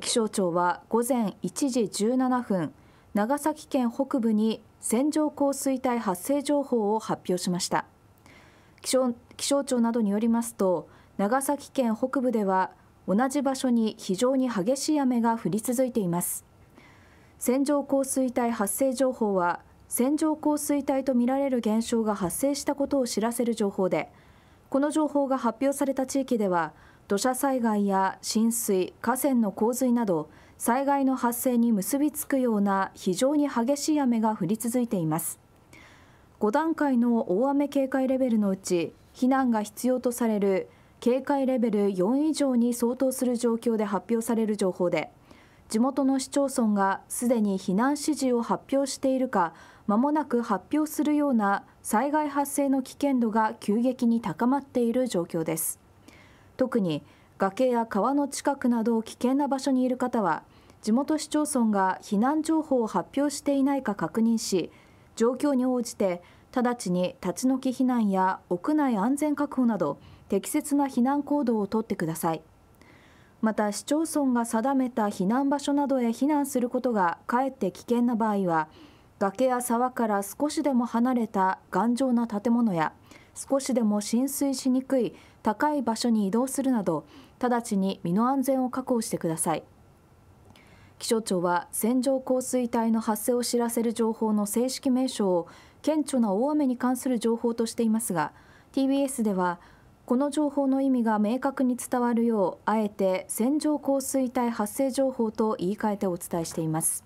気象庁は午前1時17分長崎県北部に線状降水帯発生情報を発表しました気象庁などによりますと長崎県北部では同じ場所に非常に激しい雨が降り続いています線状降水帯発生情報は線状降水帯とみられる現象が発生したことを知らせる情報でこの情報が発表された地域では土砂災害や浸水、河川の洪水など災害の発生に結びつくような非常に激しい雨が降り続いています。5段階の大雨警戒レベルのうち避難が必要とされる警戒レベル4以上に相当する状況で発表される情報で地元の市町村がすでに避難指示を発表しているかまもなく発表するような災害発生の危険度が急激に高まっている状況です。特に崖や川の近くなど危険な場所にいる方は地元市町村が避難情報を発表していないか確認し状況に応じて直ちに立ち退き避難や屋内安全確保など適切な避難行動をとってくださいまた市町村が定めた避難場所などへ避難することがかえって危険な場合は崖や沢から少しでも離れた頑丈な建物や少しでも浸水しにくい高い場所に移動するなど直ちに身の安全を確保してください気象庁は線状降水帯の発生を知らせる情報の正式名称を顕著な大雨に関する情報としていますが TBS ではこの情報の意味が明確に伝わるようあえて線状降水帯発生情報と言い換えてお伝えしています。